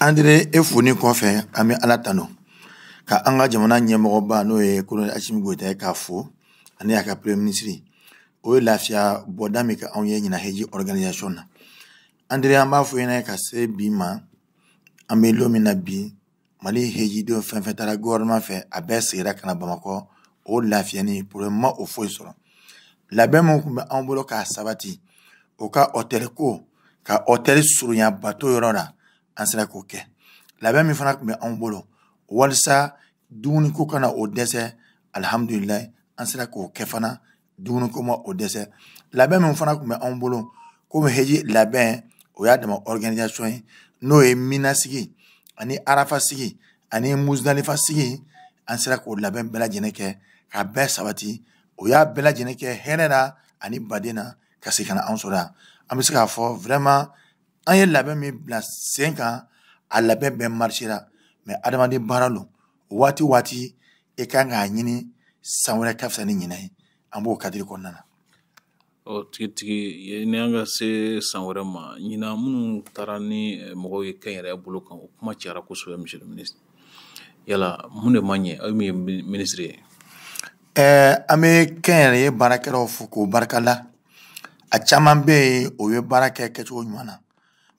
andire e foni kɔfɛ an bɛ ala tanu ka an ka jamana ɲɛmɔgɔba n'o ye kolonɛl asimi goyita ye k'a fo ani a ka premier ministre o ye lafiya bɔda min kɛ anw ye ɲina heji organisation na andire an b'a fɔ ɲɛna ka se bi ma an bɛ lon min na bi mali hejidenw fɛn fɛn taara gouvernement fɛ a bɛɛ sigira ka na bamakɔ o lafiyani problème ma o foyi sɔrɔ labɛn min tun bɛ an bolo k'a sabati o ka hôtel ko ka hôtel surunya bato yɔrɔ la an sera k'o kɛ labɛn min fana tun bɛ anw bolo walisa dumuniko kana o dɛsɛ alihamudulilayi an sera k'o kɛ fana dumuniko ma o dɛsɛ labɛn min fana tun bɛ anw bolo komi heji labɛn o y'a dama organisation ye n'o ye minasigi ani arafasigi ani muzdalifasigi an sera k'o labɛn bɛɛ lajɛlen kɛ k'a bɛɛ sabati o y'a bɛɛ lajɛlen kɛ hɛrɛ la ani baden na ka se ka na anw sɔrɔ yan an bɛ se k'a fɔ vraiment an ye labɛn min bila sen kan a labɛn bɛɛ marisera mɛ adamaden baara lo waati waati i kan k'a ɲini san wɛrɛ ka fisa ni ɲinɛ ye an b'o kadiri kɔnɔna na o tigitigi ni an ka se san wɛrɛ ma ɲina minnu taara ni mɔgɔw ye kɛnyɛrɛye bolo kan o kuma cayara kosɛbɛ monsieur le ministre yala mun de ma ɲɛ aw min ye ministre ye ɛɛ an bɛ kɛnyɛrɛye baarakɛlaw fo k'o barika la a caman bɛ yen o ye baara kɛ kɛcogo ɲuman na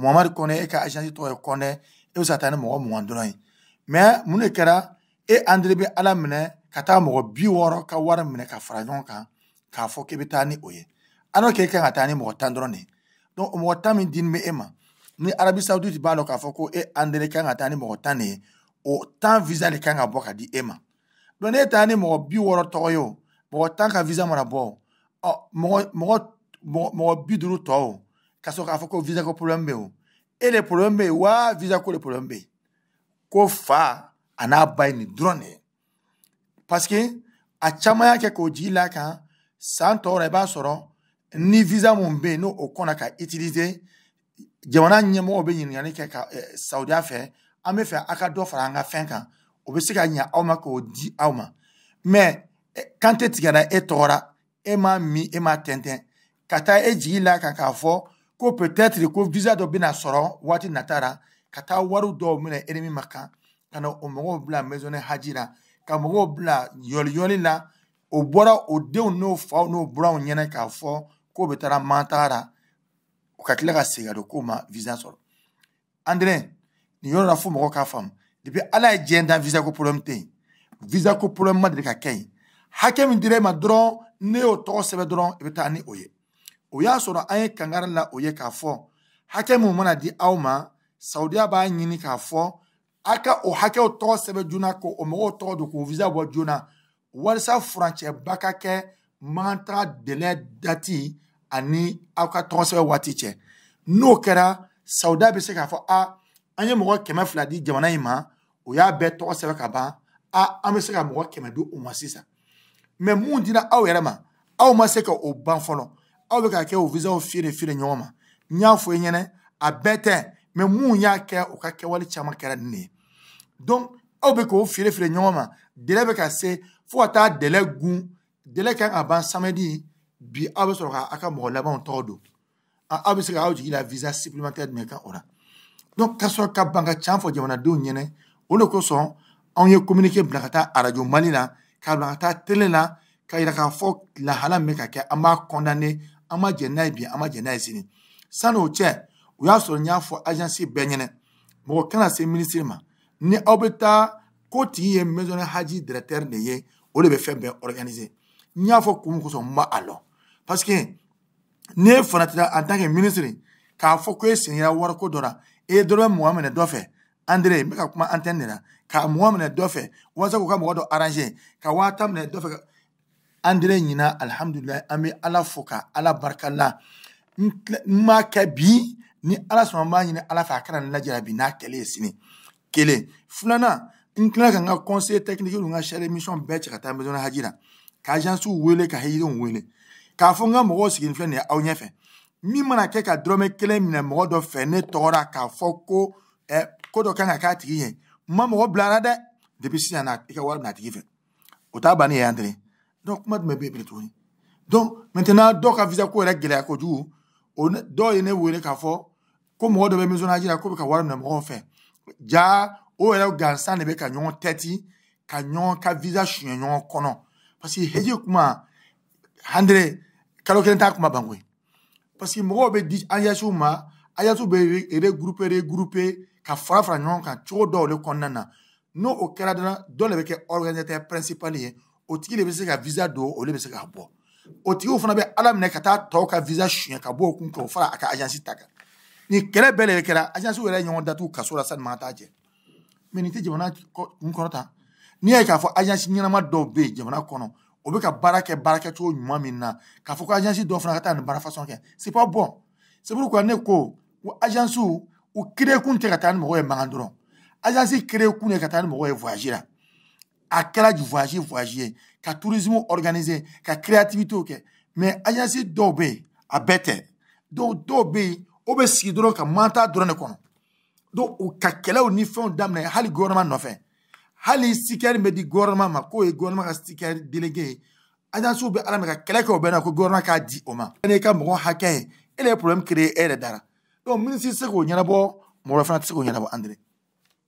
muhamadu kɔnɛ e ka agence tɔgɔ ye kɔnɛ e bɛ se ka taa ni mɔgɔ mugan dɔrɔn ye mɛ mun de kɛra e andire bɛ ala minɛ ka taa mɔgɔ bi wɔɔrɔ ka wari minɛ ka fara ɲɔgɔn kan k'a fɔ k'i bɛ taa ni o ye alors que e ka kan ka taa ni mɔgɔ tan dɔrɔn de ye donc o mɔgɔ tan min dinen bɛ e ma ni arabi saoudite b'a dɔn k'a fɔ ko e andire ka kan ka taa ni mɔgɔ tan de ye o tan visa de ka kan ka bɔ ka di e ma donc n'e taara ni mɔgɔ bi wɔɔrɔ tɔgɔ ye o mɔgɔ tan ka visa mana bɔ o ɔ mɔgɔ mɔgɔ mɔgɔ bi duuru tɔ o ka sɔrɔ k'a fɔ ko visa ko problème bɛ yen o e de problème bɛ yen wa visa ko de problème bɛ yen ko fa a n'a ba ye nin dɔrɔn de ye parce que a caman y'a kɛ k'o jigi l'a kan san tɔw la i b'a sɔrɔ ni visa mun bɛ yen n'o o kɔnna ka utiliser jamana ɲɛmɔgɔw bɛ ɲininkali kɛ ka eh, sawudiya fɛ an bɛ fɛ a ka dɔ fara an ka fɛn kan o bɛ se ka ɲa aw ma k'o di aw ma mɛ kan tɛ tigɛra e tɔgɔra e m'a min e m'a tɛntɛn ka taa e jigi l'a kan k'a fɔ ko peut-être ko visa dɔ bena sɔrɔ waati nata ra ka taa wariw dɔw minɛ enemi ma kan ka na o mɔgɔw bila maisonɛ haji ra ka mɔgɔw bila yɔliyɔli la o bɔra o denw n'o faw n'o buraw ɲɛnɛ k'a fɔ k'o be taara mantaga ra o ka tila ka segi don k'o ma visa sɔrɔ andrɛ nin yɔrɔ la fo mɔgɔ k'a faamu depi ala ye diɲɛ dan visa ko problɛmu tɛ yen visa ko problɛmu ma deli ka kɛ yen hakɛ min dira e ma dɔrɔn ne y'o tɔgɔ sɛbɛ dɔrɔn i bɛ taa ni o ye o y'a sɔrɔ an ye kangari la o ye k'a fɔ hakɛ mun mana di aw ma sawudiya b'a ɲini k'a fɔ a ka o hakɛw tɔgɔ sɛbɛn joona ko o mɔgɔw tɔgɔ don k'o visa bɔ joona walasa furancɛba ka kɛ mankan dɛlɛ dati ani aw ka tɔgɔ sɛbɛn waati cɛ n'o kɛra sawudiya bɛ se k'a fɔ a an ye mɔgɔ kɛmɛ fila di jamana in ma o y'a bɛɛ tɔgɔ sɛbɛn ka ban a an bɛ se ka mɔgɔ kɛmɛ di o ma sisan mɛ mun dira aw yɛrɛ ma aw ma se ka o ban fɔlɔ aw bɛ ka kɛ o visaw fiyere fiyere ɲɔgɔn ma n y'a fɔ i ɲɛna a bɛɛ tɛ mɛ mun y'a kɛ o ka kɛwale caman kɛra nin de ye donc aw bɛ k'o fiyere fiyere ɲɔgɔn ma délai bɛ ka se fo ka taa délai gun délai kan ka ban samedi bi aw bɛ sɔrɔ k'a ka mɔgɔ labanw tɔgɔ don aw bɛ se ka aw jigi la visa supplémentaire jumɛn kan o la donc ka sɔrɔ ka ban ka can fɔ jamanadenw ɲɛna o de kosɔn anw ye communiqué bila ka taa arajo mali la k'a bila ka taa télé la k'a yira k'a fɔ lahala min bɛ ka kɛ an b'a condamner Amajenai, ma bi sini san'o che we y'a nyafo agency y'a fɔ se ma ni obita bɛ taa ye maison haji directeur ne ye o de bɛ organiser n y'a fɔ parce que n'e fanatira en tant que ministre k'a fo ko ya e senyera ko dora e ye dɔrɔmɛ dofe. Andre me André ka kuma antenne de la ka mugan ka mo dɔ arranger ka an dira ɲina alihamdulilayi an bɛ ala fo ka ala barika la n m'a kɛ bi ni ala sɔnna n b'a ɲini ala fɛ a kana n lajarabi n'a kɛlen ye sini kelen filanan n tilala ka n ka conseil technique n ka chaire émission bɛɛ cɛ ka taa maison haji la ka agences wele ka hajidenw wele k'a fɔ n ka mɔgɔw sigi filɛ nin ye aw ɲɛfɛ min mana kɛ ka dɔrɔmɛ kelen minɛ mɔgɔ dɔ fɛ ne tɔgɔra k'a fɔ ko ɛ ko dɔ kan ka k'a tigi ye n ma mɔgɔ bila a la dɛ depuis sisan na i ka wari minɛ a tigi fɛ o t'a bannen ye an tere donc kuma jumɛn bɛ bilen tuguni donc maintenant dɔw ka visa ko yɛrɛ gɛlɛya kojugu o dɔw ye ne wele k'a fɔ ko mɔgɔ dɔ bɛ misɔnnaji la ko bɛ ka wari minɛ mɔgɔw fɛ ja o oh, yɛrɛ gansan de bɛ ka ɲɔgɔn tɛti ka ɲɔgɔn ka visa suɲɛ ɲɔgɔn kɔnɔ parce que heji kuma handere kalo kelen t'a kuma ban koyi parce que mɔgɔw bɛ di ayasiw ma ayasiw bɛ regrouper regrouper ka fara fara ɲɔgɔn kan cogo dɔw de kɔnɔna na n'o o kɛra dɔrɔn dɔ de bɛ kɛ organisateur principal ye o tigi de bɛ se ka visa don olu bɛ se ka bɔ o tigiw fana bɛ ala minɛ ka taa tɔw ka visa suɲɛ ka bɔ o kun kan o fara a ka agence ta kan nin kɛlɛ bɛɛ de kɛra agence yɛrɛ ye ɲɔgɔn datugu kaso la sanni man ka taa jɛ mɛ nin tɛ jamana kun kɔrɔ tan n'i y'a ye k'a fɔ agence ɲɛnama dɔw bɛ yen jamana kɔnɔ o bɛ ka baara kɛ baara kɛcogo ɲuman min na k'a fɔ ko agence dɔw fana ka taa nin baara fasɔn kɛ c'est pas bon c'est pourquoi ne ko ko agence u créé kun tɛ ka taa ni mɔgɔ ye mankan dɔrɔn agence créé kun de ka taa ni mɔgɔ ye voyage la a kɛra voyage voyage ye ka tourisme organiser ka créativité kɛ mais agence dɔw bɛ yen a bɛɛ tɛ donc dɔw bɛ yen o bɛ sigi dɔrɔn ka manta dɔrɔn de kɔnɔ donc o ka kɛlɛw ni fɛnw daminɛ hali gouvernement nɔfɛ hali sikɛri bɛ di gouvernement ma k'o ye gouvernement ka sikɛri délégué ye ajansiw bɛ ala minɛ ka kɛlɛ kɛ o bɛɛ na ko gouvernement k'a di o ma. e n'i ka mɔgɔ hakɛ ye e de ye problème créé e yɛrɛ dara donc minisiri tɛ se k'o ɲɛnabɔ mɔgɔ wɛrɛ fana tɛ se k'o ɲɛnabɔ andré.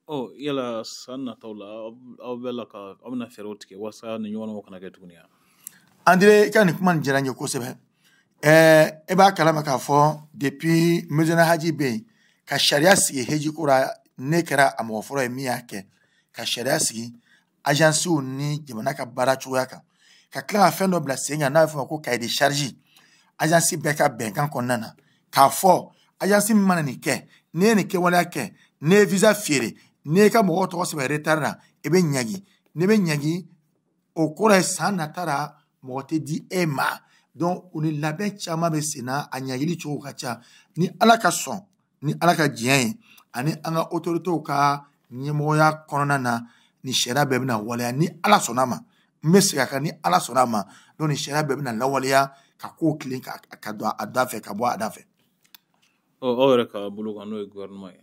oh yala san nataw la aw bɛ la ka aw bɛna fɛɛrɛw tigɛ wasa ni ɲɔgɔnnaw kana kɛ tuguni ya andire i ka nin kuma nin diyara n ye kosɛbɛ ɛɛ eh, i b'a kalama k'a fɔ depuis mizana haji bɛ yen ka sariya sigi heji ko la ne kɛra a mɔgɔ fɔlɔ ye min y'a kɛ ka sariya sigi azansiw ni jamana ka baara cogoya kan ka tila ka fɛn dɔ bila sen kan n'a bɛ fɔ o ma ko cahier de charge azansi bɛɛ ka bɛnkan kɔnɔna na k'a fɔ azansi min mana nin kɛ ne ye nin kɛwaleya kɛ ne ye visa feere n'i ka mɔgɔ tɔgɔ sɛbɛn retard la i bɛ ɲangi n'i bɛ ɲangi o kɔrɔ ye san nata la mɔgɔ tɛ di e ma donc o ni labɛn caman bɛ sen na a ɲangili cogo ka ca ni ala ka sɔn ni ala ka diɲɛ ye ani an ka otoritew ka ɲɛmɔgɔya kɔnɔna na nin sariya bɛɛ bɛna waleya ni ala sɔnna a ma n bɛ segin a kan ni ala sɔnna a ma donc nin sariya bɛɛ bɛna lawaleya ka kow tilen ka don a da fɛ ka bɔ a da fɛ. ɔ aw yɛrɛ ka bolo kan n'o ye gouvernement ye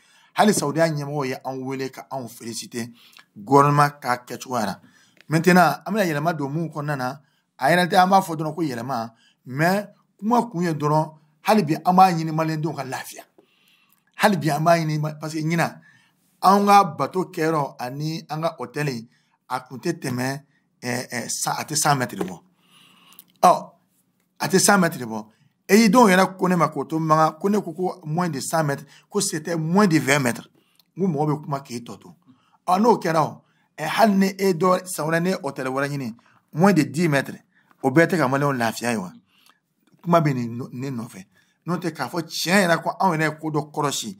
hali sawudiya ɲɛmɔgɔw ye an wele ka anw felisite gɔrɔnma ka kɛcogoya la maintenant an bɛna yɛlɛma don mun kɔnɔna na a yɛrɛ tɛ an b'a fɔ dɔrɔn ko yɛlɛma mais kuma kun ye dɔrɔn hali bi an b'a ɲini malidenw ka lafiya hali bi an b'a ɲini parce que ɲina an ka bato kɛyɔrɔ ani an ka hôtel a kun tɛ tɛmɛ ɛɛ san a tɛ san mɛtiri bɔ ɔ a tɛ san mɛtiri bɔ eyidenw yɛrɛ ko ne ma k'o to maga ko ne ko ko moins de cent mètres ko c'était moins de vingt mètres n ko mɔgɔ bɛ kuma k'e tɔ to ɔ n'o kɛra o ɛ hali ni e dɔ san wɛrɛ ne ye hôtel wɛrɛ ɲini moins de dix mètres o bɛɛ tɛ ka maliyɛnw lafiya ye wa kuma bɛ nin ne nɔfɛ n'o tɛ k'a fɔ tiɲɛ yɛrɛ ko anw yɛrɛ ye ko dɔ kɔrɔsi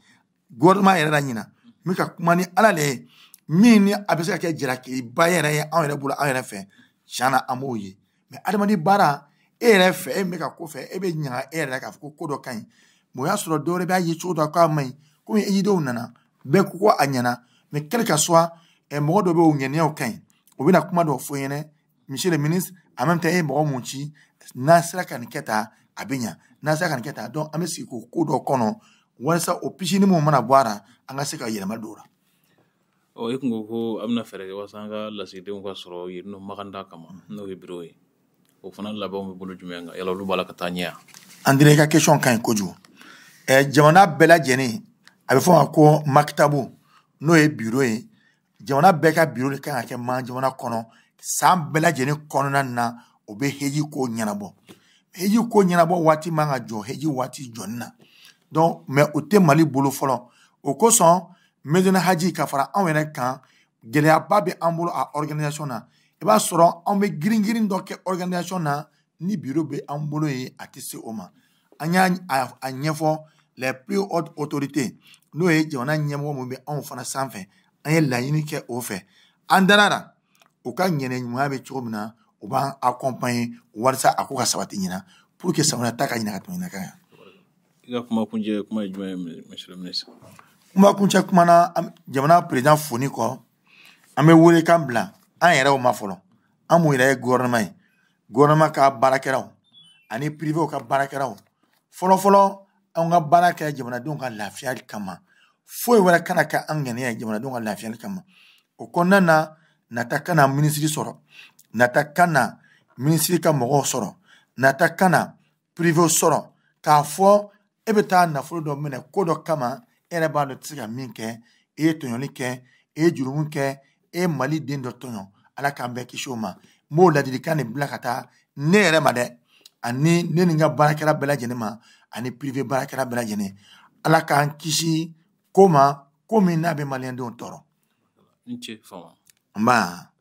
gouvernement yɛrɛ la ɲina n bɛ ka kuma ni ala de ye min ni a bɛ se ka kɛ jalakiliba yɛrɛ ye anw yɛrɛ bolo anw yɛrɛ fɛ tiɲɛ na an b'o ye mɛ adamaden baara e yɛrɛ fɛ e bɛ ka ko fɛ e bɛ ɲaga e yɛrɛ la k'a fɔ ko ko dɔ ka ɲi o y'a sɔrɔ dɔwɛrɛ b'a ye cogo dɔ k'a man ɲi komi ejidenw nana bɛɛ ko ko a ɲɛna mɛ kɛlɛ ka suwa ɛ mɔgɔ dɔ bɛ o ŋɛniyaw ka ɲi o bɛna kuma dɔ fɔ ɲɛnɛ monsieur le ministre en même temps e ye mɔgɔ mun ci n'a sera ka nin kɛ tan a bɛ ɲa n'a sera ka nin kɛ tan donc an bɛ sigi k'o ko dɔ kɔnɔ walasa o pisini mun mana bɔ a la an ka se ka yɛlɛma don o la. ɔ e tun ko ko a bɛna fɛɛrɛ kɛ walasa an ka lasigidenw ka sɔrɔ yen nɔ maganda kama n'o ye biro ye. o fana labɛnw bɛ bolo jumɛn kan yala olu b'a la ka taa ɲɛ yan. andire i ka question ka ɲi kojugu ɛɛ jamana bɛɛ lajɛlen a bɛ fɔ o ma ko makitabu n'o ye biro ye jamana bɛɛ ka biro de kan ka kɛ man jamana kɔnɔ san bɛɛ lajɛlen kɔnɔna na o bɛ heji ko ɲɛnabɔ heji ko ɲɛnabɔ waati man ka jɔ heji waati jɔni na donc mɛ o tɛ mali bolo fɔlɔ o kosɔn mezona haji ka fara anw yɛrɛ kan gɛlɛyaba bɛ an bolo a organisation na i b'a sɔrɔ anw bɛ girin girin dɔ kɛ organisation na ni bureau bɛ an bolo yen a tɛ se o ma an y'a a ɲɛfɔ les plus hautes autorités n'o ye jamana ɲɛmɔgɔ minnu bɛ anw fana sanfɛ an ye laɲini kɛ o fɛ an dara la u ka ɲɛnɛɲumanya bɛ cogo min na u b'an accompagner walasa a ko ka sabati ɲina pour que samara ta ka ɲina ka tɛmɛ ɲina kan i ka kuma kuncɛ kuma ye jumɛn ye monsieur le ministre kuma kuncɛ kuma na jamana président foni kɔ an bɛ welekan bila an yɛrɛw ma fɔlɔ an mun yɛrɛ ye gouvernement ye gouvernement ka baarakɛlaw ani privéw ka baarakɛlaw fɔlɔfɔlɔ anw ka baara kɛ jamanadenw ka lafiyali kama foyi wɛrɛ kana kɛ an ŋaniya ye jamanadenw ka lafiyali kama o kɔnɔna na nata kana minisiri sɔrɔ nata kana minisiri ka mɔgɔw sɔrɔ nata kana privéw sɔrɔ k'a fɔ e bɛ taa nafolo dɔ minɛ ko dɔ kama e yɛrɛ b'a dɔn i tɛ se ka min kɛ i ye tɔɲɔli kɛ i ye jurumu kɛ e mali den dɔ tɔɲɔ ala k'an bɛɛ kisi o ma n b'o ladilikan de bila ka taa ne yɛrɛ ma dɛ ani ne ni n ka baarakɛla bɛɛ lajɛlen ma ani pirive baarakɛla bɛɛ lajɛlen ala k'an kisi ko ma ko min n'a bɛ maliyɛndenw tɔɔrɔ. n ce fama. n ba.